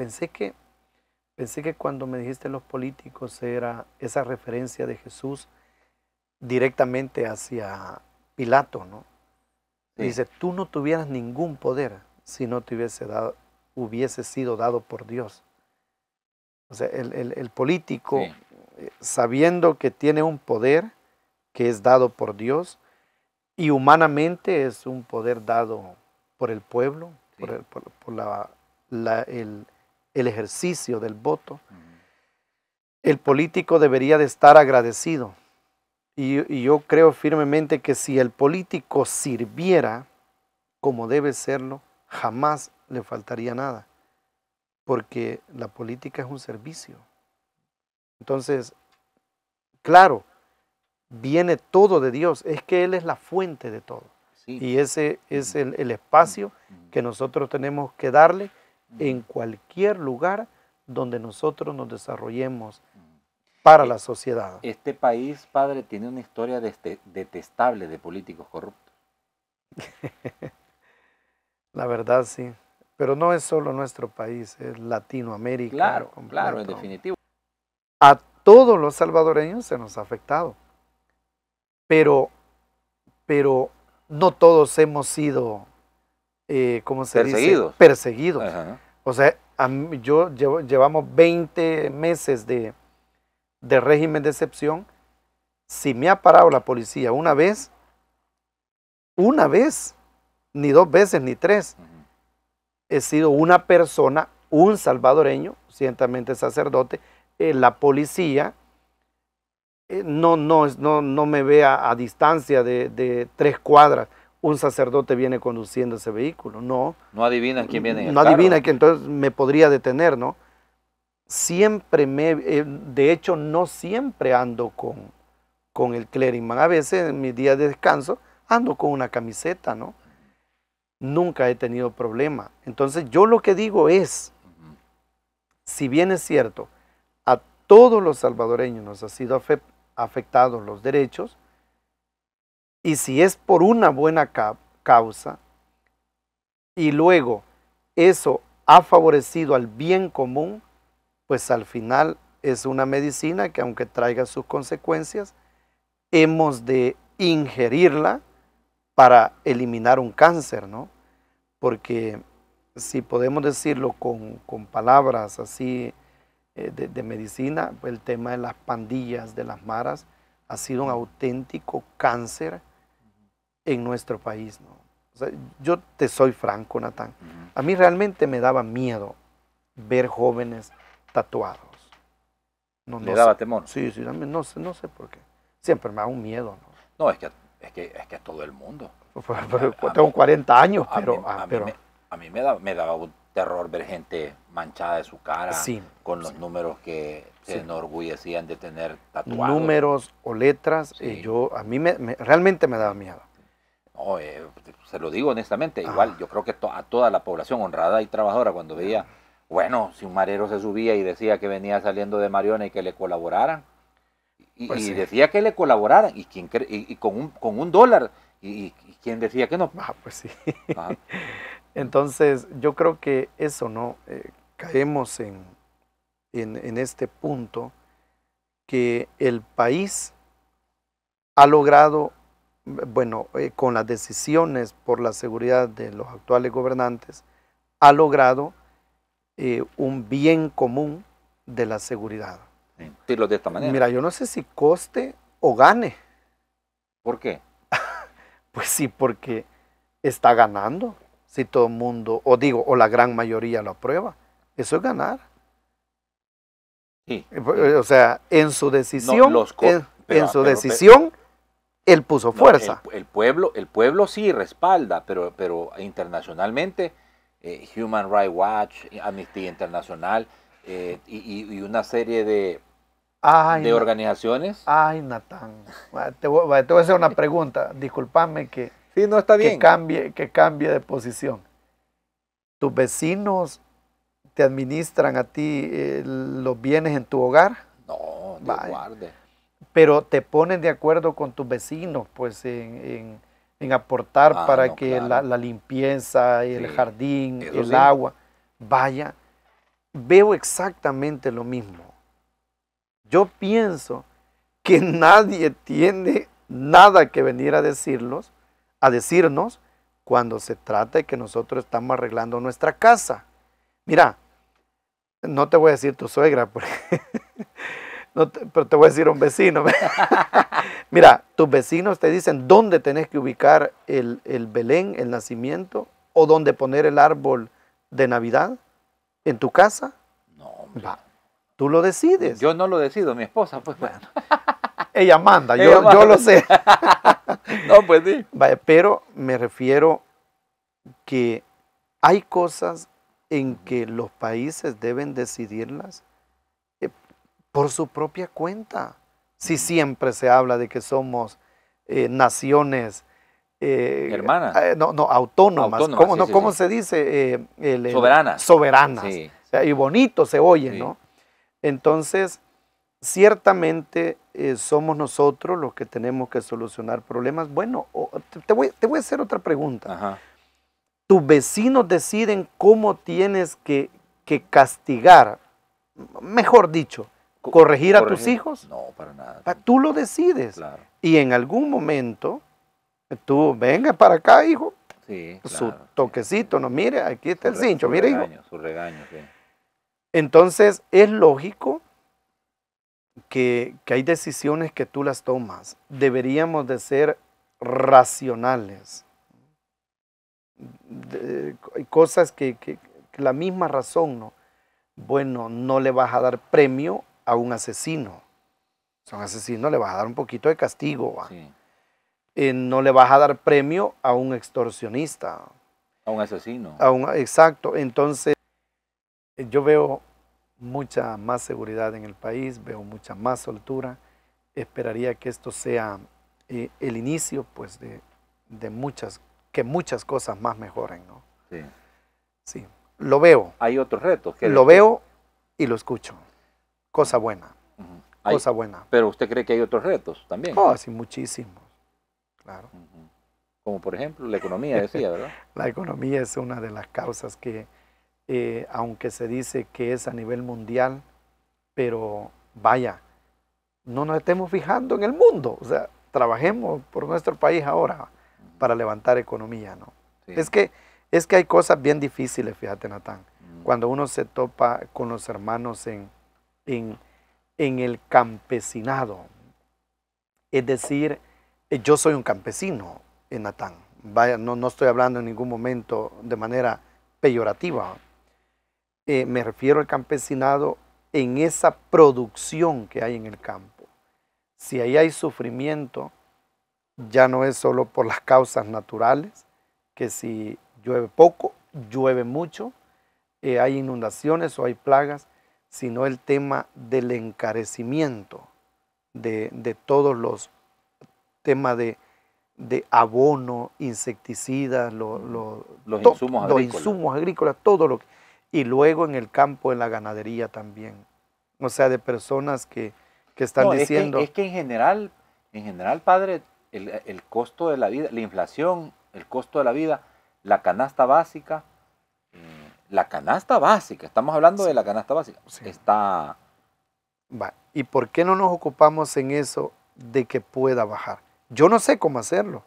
pensé que, pensé que cuando me dijiste los políticos era esa referencia de Jesús directamente hacia Pilato, ¿no? Dice, tú no tuvieras ningún poder si no te hubiese, dado, hubiese sido dado por Dios. O sea, el, político, eh, sabiendo que tiene un poder que es dado por Dios, y humanamente es un poder dado por el pueblo, por, la, la, el, el ejercicio del voto, el político debería de estar agradecido. Y, yo creo firmemente que si el político sirviera como debe serlo, jamás le faltaría nada, porque la política es un servicio. Entonces, claro, viene todo de Dios, es que Él es la fuente de todo. Y ese es el espacio que nosotros tenemos que darle en cualquier lugar donde nosotros nos desarrollemos para e la sociedad. Este país, padre, tiene una historia detestable de políticos corruptos. la verdad, sí. Pero no es solo nuestro país, es Latinoamérica. Claro, claro, en definitivo. A todos los salvadoreños se nos ha afectado. Pero, pero no todos hemos sido eh, ¿cómo se dice? Perseguidos. O sea, yo llevamos 20 meses de, régimen de excepción. Si me ha parado la policía una vez, una vez, ni dos veces, ni tres, he sido una persona, un salvadoreño, ciertamente sacerdote, eh, la policía eh, no, no, me ve a, distancia de tres cuadras un sacerdote viene conduciendo ese vehículo, no. No adivina quién viene. En no adivina quién, entonces me podría detener, ¿no? Siempre me, eh, de hecho no siempre ando con, con el man a veces en mis días de descanso ando con una camiseta, ¿no? Nunca he tenido problema. Entonces yo lo que digo es, si bien es cierto, a todos los salvadoreños nos han sido afectados los derechos, y si es por una buena causa, y luego eso ha favorecido al bien común, pues al final es una medicina que aunque traiga sus consecuencias, hemos de ingerirla para eliminar un cáncer, ¿no? Porque si podemos decirlo con, palabras así eh, de, medicina, el tema de las pandillas, de las maras, ha sido un auténtico cáncer en nuestro país. ¿no? yo te soy franco, Natán. A mí realmente me daba miedo ver jóvenes tatuados. me daba temor? Sí, sí, no, sé, no sé por qué. Siempre me da un miedo. No, no es, que, es, que, es que todo el mundo. tengo 40 años, pero... Ah, a mí, me, daba un terror ver gente manchada de su cara con los números que se enorgullecían de tener tatuados. Números o letras, eh, yo, a mí realmente me daba miedo. Eh, se lo digo honestamente, igual ah. yo creo que a toda la población honrada y trabajadora cuando veía, bueno, si un marero se subía y decía que venía saliendo de Mariona y que le colaboraran, y, pues decía que le colaboraran, y, quien y, con, un, con, dólar, y, quien decía que no. Ah, pues sí. Entonces, yo creo que eso, ¿no? Eh, caemos en, en este punto que el país ha logrado bueno, eh, con las decisiones por la seguridad de los actuales gobernantes, ha logrado eh, un bien común de la seguridad. de esta manera. Mira, yo no sé si coste o gane. ¿Por qué? pues sí, porque está ganando, si todo el mundo, o digo, o la gran mayoría lo aprueba. Eso es ganar. Sí. Eh, o sea, en su decisión, en, su decisión, él puso fuerza. el, pueblo, el pueblo sí respalda, pero, pero internacionalmente, eh, Human Rights Watch, Amnistía Internacional eh, y, una serie de, de organizaciones. Ay, Natán, te voy, a hacer una pregunta, Disculpame que, sí, no está bien. cambie, que cambie de posición. ¿Tus vecinos te administran a ti eh, los bienes en tu hogar? No, no guarde pero te pones de acuerdo con tus vecinos, pues en, aportar ah, para que la, limpieza, el jardín, el agua, vaya, veo exactamente lo mismo. Yo pienso que nadie tiene nada que venir a decirlos, a decirnos cuando se trata de que nosotros estamos arreglando nuestra casa. Mira, no te voy a decir tu suegra, porque pero te voy a decir un vecino. Mira, tus vecinos te dicen dónde tenés que ubicar el, Belén, el nacimiento, o dónde poner el árbol de Navidad en tu casa. No, Va. Tú lo decides. Yo no lo decido, mi esposa, pues. Bueno, ella manda, yo, lo sé. no, pues sí. pero me refiero que hay cosas en que los países deben decidirlas por su propia cuenta. Si siempre se habla de que somos eh, naciones eh, hermanas, eh, no, no, autónomas, ¿cómo, no, se dice? soberanas. Soberanas. y bonito se oye, ¿no? Entonces, ciertamente somos nosotros los que tenemos que solucionar problemas. Bueno, te voy, a hacer otra pregunta. Tus vecinos deciden cómo tienes que castigar, mejor dicho, corregir a tus hijos? No, para nada. Tú lo decides. Y en algún momento, tú venga para acá, hijo. Sí, su toquecito, no, mire, aquí está el cincho, mire, hijo. Su regaño, sí. Entonces, es lógico que, hay decisiones que tú las tomas. Deberíamos de ser racionales. hay cosas que, que, la misma razón, ¿no? Bueno, no le vas a dar premio a un asesino. son a asesino le vas a dar un poquito de castigo. Eh, no le vas a dar premio a un extorsionista. A un asesino. A un, exacto. Entonces, yo veo mucha más seguridad en el país, veo mucha más soltura. Esperaría que esto sea eh, el inicio, pues, de, muchas, que muchas cosas más mejoren, Sí. Sí, lo veo. Hay otros retos. Que lo veo y lo escucho. Cosa buena. Cosa buena. Pero usted cree que hay otros retos también. Oh, sí, muchísimos. Claro. Como por ejemplo la economía, decía, ¿verdad? la economía es una de las causas que, eh, aunque se dice que es a nivel mundial, pero vaya, no nos estemos fijando en el mundo. O sea, trabajemos por nuestro país ahora para levantar economía, ¿no? Es, que, es que hay cosas bien difíciles, fíjate, Natán. Cuando uno se topa con los hermanos en, en, el campesinado. Es decir, eh, yo soy un campesino, en Natán. no, estoy hablando en ningún momento de manera peyorativa. Eh, me refiero al campesinado en esa producción que hay en el campo. Si ahí hay sufrimiento, ya no es solo por las causas naturales, que si llueve poco, llueve mucho, eh, hay inundaciones o hay plagas, sino el tema del encarecimiento de, todos los temas de, abono, insecticidas, lo, los, insumos, agrícolas. todo lo que, y luego en el campo, en la ganadería también. O sea, de personas que, están diciendo... Es que, en general, en general, padre, el costo de la vida, la inflación, el costo de la vida, la canasta básica, la canasta básica, estamos hablando de la canasta básica, está... Va. ¿Y por qué no nos ocupamos en eso de que pueda bajar? Yo no sé cómo hacerlo.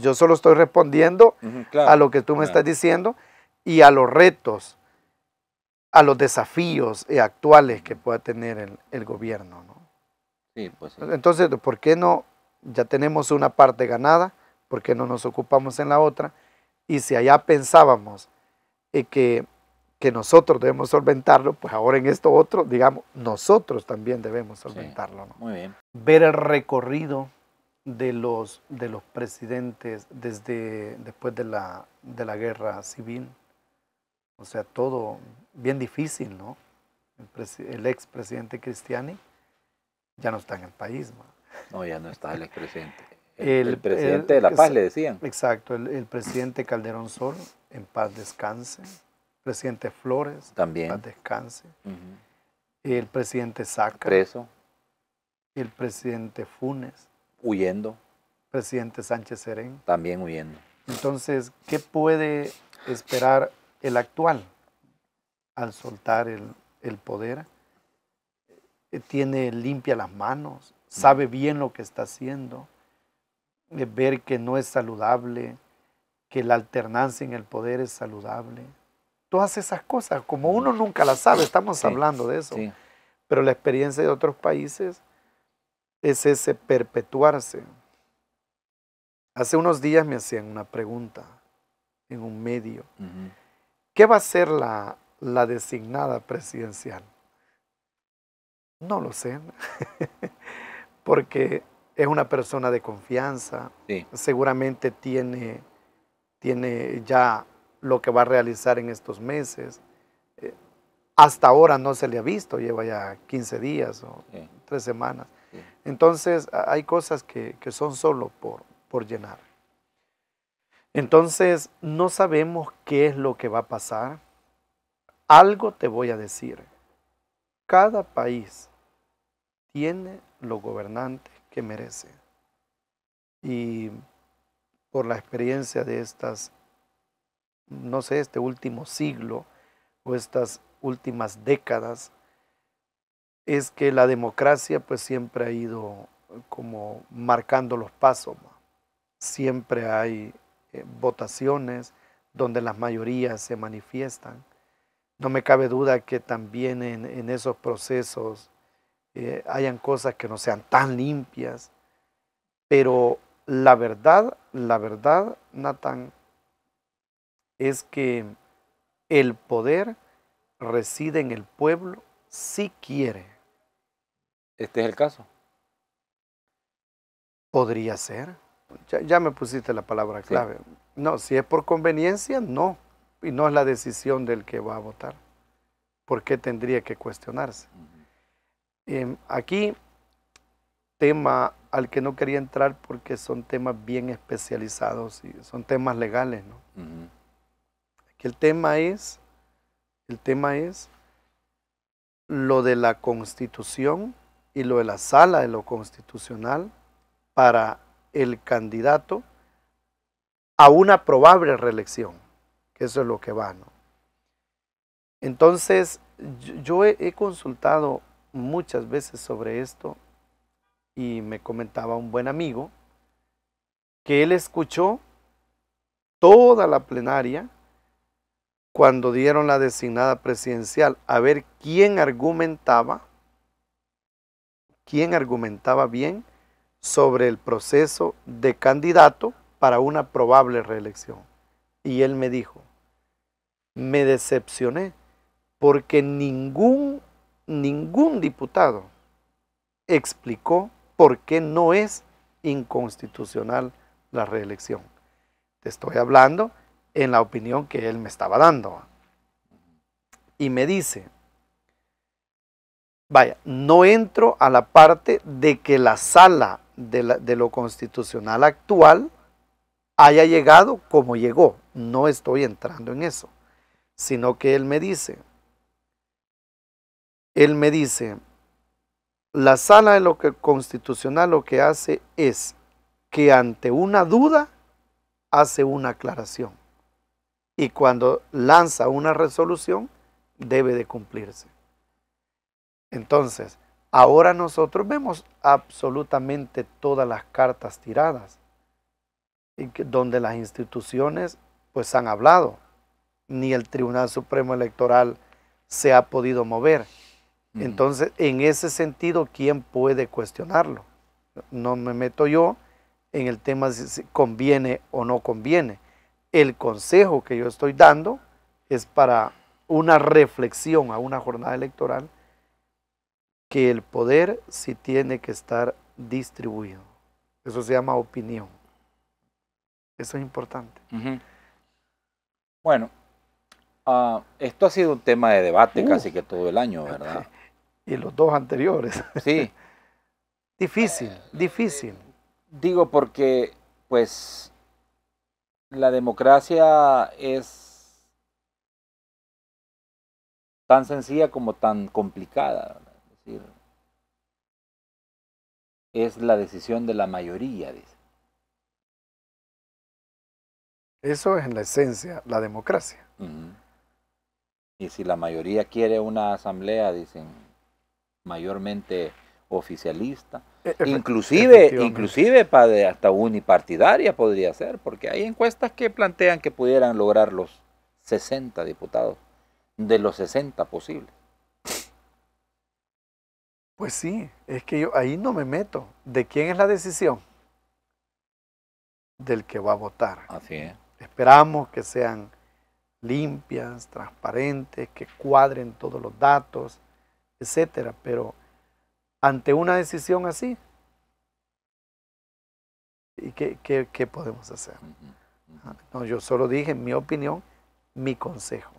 Yo solo estoy respondiendo a lo que tú me estás diciendo y a los retos, a los desafíos eh, actuales que pueda tener el, gobierno. Pues Entonces, ¿por qué no? Ya tenemos una parte ganada, ¿por qué no nos ocupamos en la otra? Y si allá pensábamos eh, que, nosotros debemos solventarlo, pues ahora en esto otro, digamos, nosotros también debemos solventarlo. Muy bien. Ver el recorrido de los, de los presidentes desde después de la, de la guerra civil, o sea, todo bien difícil, ¿no? El, expresidente Cristiani ya no está en el país. ¿no? No, ya no está el expresidente. El, el presidente de La Paz, le decían. Exacto, el, el presidente Calderón Sol en paz descanse. Presidente Flores, también. En paz descanse. El presidente Saca. Preso. El presidente Funes. Huyendo. Presidente Sánchez Serén. También huyendo. Entonces, ¿qué puede esperar el actual al soltar el, el poder? Eh, tiene limpia las manos, sabe bien lo que está haciendo, eh, ver que no es saludable que la alternancia en el poder es saludable. Todas esas cosas, como uno nunca las sabe, estamos hablando de eso. Pero la experiencia de otros países es ese perpetuarse. Hace unos días me hacían una pregunta en un medio. ¿Qué va a ser la, la designada presidencial? No lo sé, porque es una persona de confianza, seguramente tiene tiene ya lo que va a realizar en estos meses. Eh, hasta ahora no se le ha visto, lleva ya 15 días o 3 semanas. Entonces hay cosas que, son solo por, por llenar. Entonces no sabemos qué es lo que va a pasar. Algo te voy a decir. Cada país tiene los gobernantes que merece. Y por la experiencia de estas, no sé, este último siglo o estas últimas décadas, es que la democracia pues siempre ha ido como marcando los pasos. Siempre hay eh, votaciones donde las mayorías se manifiestan. No me cabe duda que también en, esos procesos eh, hayan cosas que no sean tan limpias, pero la verdad, la verdad, Natán, es que el poder reside en el pueblo si quiere. Este es el caso. Podría ser. Ya, me pusiste la palabra clave. No, si es por conveniencia, no. Y no es la decisión del que va a votar. ¿Por qué tendría que cuestionarse? Em, aquí, tema al que no quería entrar porque son temas bien especializados y son temas legales, el tema es, el tema es lo de la constitución y lo de la sala de lo constitucional para el candidato a una probable reelección, que eso es lo que va, ¿no? Entonces, yo he consultado muchas veces sobre esto y me comentaba un buen amigo que él escuchó toda la plenaria cuando dieron la designada presidencial a ver quién argumentaba, quién argumentaba bien sobre el proceso de candidato para una probable reelección. Y él me dijo, me decepcioné porque ningún, ningún diputado explicó ¿Por qué no es inconstitucional la reelección. Te estoy hablando en la opinión que él me estaba dando. Y me dice, vaya, no entro a la parte de que la sala de, de lo constitucional actual haya llegado como llegó. No estoy entrando en eso, sino que él me dice, él me dice, la sala de lo que constitucional lo que hace es que ante una duda hace una aclaración. Y cuando lanza una resolución, debe de cumplirse. Entonces, ahora nosotros vemos absolutamente todas las cartas tiradas, donde las instituciones pues han hablado, ni el Tribunal Supremo Electoral se ha podido mover. Entonces, en ese sentido, ¿quién puede cuestionarlo? No me meto yo en el tema si conviene o no conviene. El consejo que yo estoy dando es para una reflexión a una jornada electoral que el poder sí tiene que estar distribuido. Eso se llama opinión. Eso es importante. Bueno, ah, esto ha sido un tema de debate casi que todo el año, ¿verdad? y los dos anteriores. Sí. difícil, difícil. Digo porque, pues, la democracia es tan sencilla como tan complicada. Es decir, es la decisión de la mayoría, dicen. Eso es en la esencia, la democracia. Y si la mayoría quiere una asamblea, dicen, mayormente oficialista. E-, inclusive, inclusive para hasta unipartidaria podría ser, porque hay encuestas que plantean que pudieran lograr los 60 diputados, de los 60 posibles. Pues sí, es que yo ahí no me meto. ¿De quién es la decisión? Del que va a votar. Así es. Esperamos que sean limpias, transparentes, que cuadren todos los datos, etcétera. Pero ante una decisión así, ¿y qué, qué, qué podemos hacer? No, yo solo dije mi opinión, mi consejo.